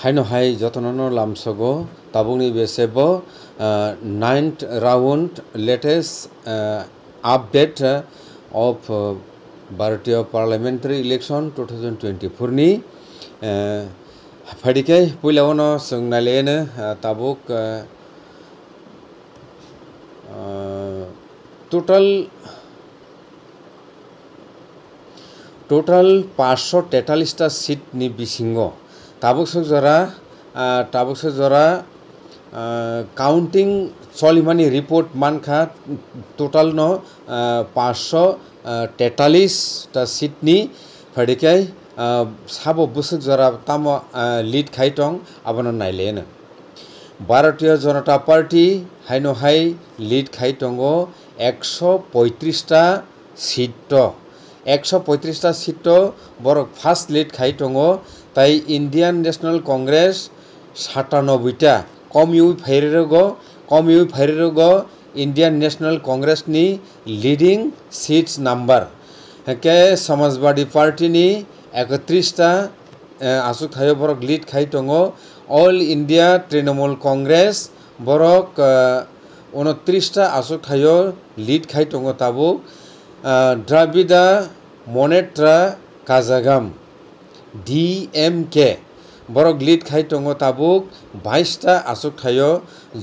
हायनो हाय जतननो लामसगो ताबुंनि बेसेबो ninth round latest update of भारतीय parliamentary election two thousand twenty फोरनि फाइदिकै पहिलावनो सोंनायलेनो ताबुक টোটাল টোটাল পাঁচশো তেতাল্লিশটা সিট নি বিসিঙ্গ টাবকচোন জৰা টাবকচোন জৰা কাউণ্টিং চলি ৰিপৰ্ট মানখা টোটাল ন পাঁচশ তেতাল্লিছ চিডনি ফেডিকাই চাব বছৰ জৰা তাম লিড খাই টং আপোনাৰ নাইলে এনে ভাৰতীয় জনতা পাৰ্টি হাইনো হাই লিড খাই টংগ একশ পঁয়ত্ৰিছটা চিত্ৰ একশ পঁয়ত্ৰিছটা চিত্ৰ বৰ ফাৰ্ষ্ট লিড খাই টংগ তাই ইণ্ডিয়ান নেশ্যনেল কংগ্ৰেছ সাতানব্বৈটা কমেও ফেৰে গ কমেও ফেৰে গ ইণ্ডিয়ান নেশ্যনেল কংগ্ৰেছ নি লিডিং ছিটছ নাম্বাৰ হেকে সমাজবাদী পাৰ্টি নি একত্ৰিছটা আছু খাই বৰক লিড খাই টঙ অল ইণ্ডিয়া তৃণমূল কংগ্ৰেছ বৰক ঊনত্ৰিছটা আছু খাই লিড খাই টঙ তাবো Dravida Munnetra Kazhagam D M K বৰক লিড খাই টঙ তাবুক বাইছটা আচুক খায়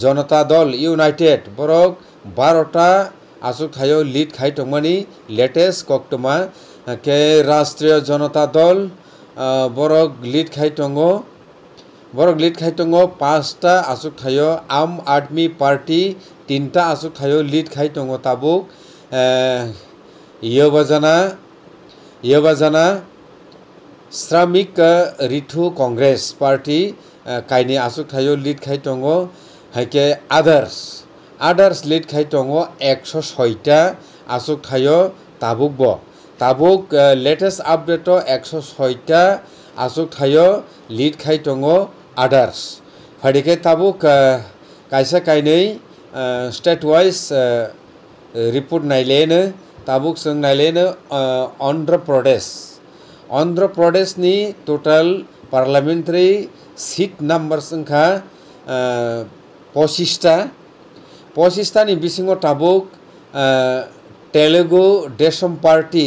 জনতা দল ইউনাইটেড বৰক বাৰটা আচুক খায় লিড খাই টংমানি লেটেষ্ট ককটমা কে ৰাষ্ট্ৰীয় জনতা দল বৰক লিড খাই টঙ বৰক লিড খাই টঙ পাঁচটা আচুক খায় আম আদমি পাৰ্টি তিনটা আচুক খায় লিড খাই টঙ তাবুক ইয়বাজানা ইয়বাজানা श्रमिक रिथु कङ्ग्रेस पार्टी कायनि आसुक थायो लिड खाइ दङ हाइके आदार्स आदार्स लिड खाइ दङ एकश' सयटा आसुक थायो ताबुक ब ताबुक लेटेस्ट आपडेट एकश' सयटा आसुक थायो लिड खाइ दङ आदार्स फाइदिखे ताबुक कायसा कायनै स्टेट वाइज रिपोर्ट नायलेनो ताबुक जों नायलेनो अन्ध्र प्रदेश આંધ્ર પ્રદેશની टोटल પાર્લામેન્ટરી सिट नम्बर संख्या पसिस्टा পঁচিশটাनि बिसिङ टाबुक तेलुगु देशम पार्टी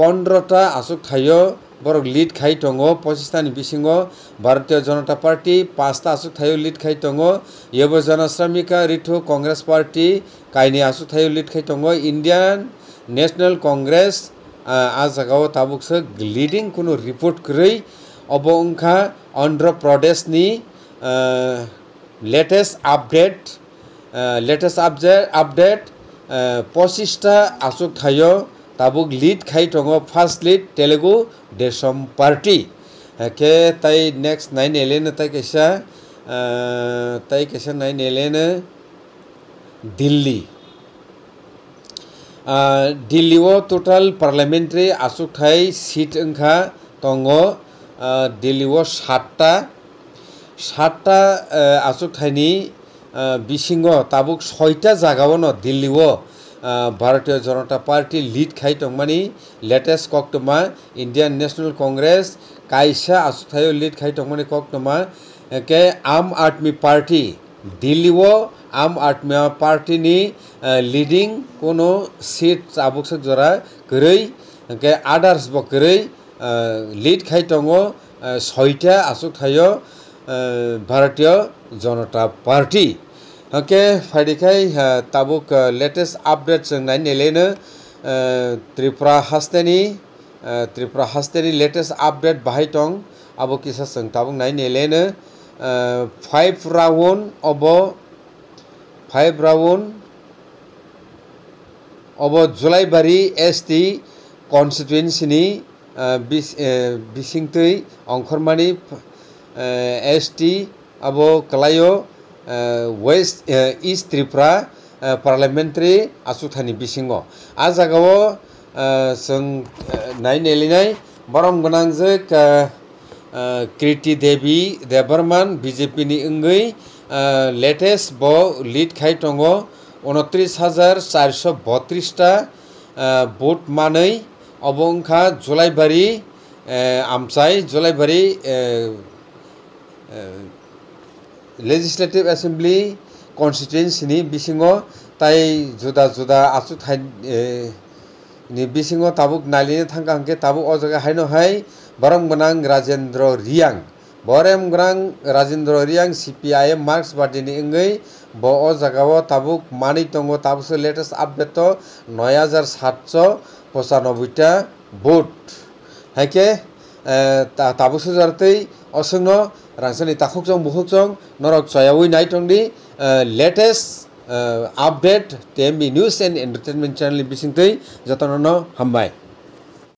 पन्ध्रटा आसुक थायो बरक लिड खाइ दङ पसिस्ताननि बिसिङ भारतीय जनता पार्टी पास्ता आसुक थायो लिड खाइ दङ यो जनश्रमिका रिठो कङ्ग्रेस पार्टी काइनी आसुक थायो लिड खाइ दङ इन्डियन नेशनल कङ्ग्रेस आज अगाव tabuk se leading kuno report krei obo unka andhra pradesh ni latest update latest update update পঁচিশটা আসুক থাইও তাবুক লিড খাই টঙ first lead Telugu Desam party কে তাই নেক্সট নাই নেলেন তাই কেসা তাই কেসা নাই নেলেন দিল্লি दिल्लीओ टोटल पार्लियामेंट्री आसुकथाय सीट ओंखा दङ दिल्लीओ सातता सातता आसुकथायनि बिसिङ ताबुक सयता जागावनो दिल्लीओ भारतीय जनता पार्टी लीड खाई टंगमानी लेटेस्ट कक्टमा इंडियन नेशनल कांग्रेस कायसा आसुथायो लीड खाई टंगमानी कक्टमा के आम आदमी पार्टी दिल्लीओ आम आदमी पार्टी ने लीडिंग कोनो सीट आबुक से जरा करे के आदर्श बक करे लीड खाई तंगो सोईटा आसुक खायो भारतीय जनता पार्टी ओके फाडिखाय ताबुक लेटेस्ट अपडेट जों नाय नेलेनो त्रिपुरा हस्तेनि त्रिपुरा हस्तेनि लेटेस्ट अपडेट बाहाय तं आबो किसा जों ताबुक नाय नेलेनो फाइभ राउन्ड अबो फाइभ राउन अब एसटी एसटि कनस्टिटुवेन्सिनि बिसिङतै अङ्खरमाणी एसटी अब कलायो वेस्ट इस्ट त्रिपुरा पार्लियामेन्ट्री आसुथानि बिसिङ आ जागाव जों नायनायलायनाय बरम गोनांजो क्रिति देवी देबरमान बिजेपिनि ओंगै લેટેસ્ટ ભાવ લીટ ખાઈ ટંગો ઉનત્રીસ હાજાર ચારશો બત્રીસટા બોટ માનઈ অবংখা জলাইবাড়ি আমসাই জলাইবাড়ি লেজিসলেটিভ এসেম্বলি কনস্টিটুয়েন্সিनि बिसिङाव তাই जुदा जुदा आसु थाइ नि बिसिङाव ताबुक नालिनि थांखा हांखे ताबुक अ जायगा हायनोहाय बरं गोनां राजेन्द्र रियां बरेमग्रां Rajendra Reang CPIM Marx party इंगी ब ओ जगह तबुक मानी दंग लेटेस्ट आपडेट नय हजार सातश पचानब्बेटा भोट हेके तबुस जारते असंग रानसानी ताखुक जों बुखुक जों नरक चयावै नायतंदि लेटेस्ट अपडेट टेम्बी न्यूज एंड एंटरटेनमेंट चैनल बिसिंग जतन हम्बाई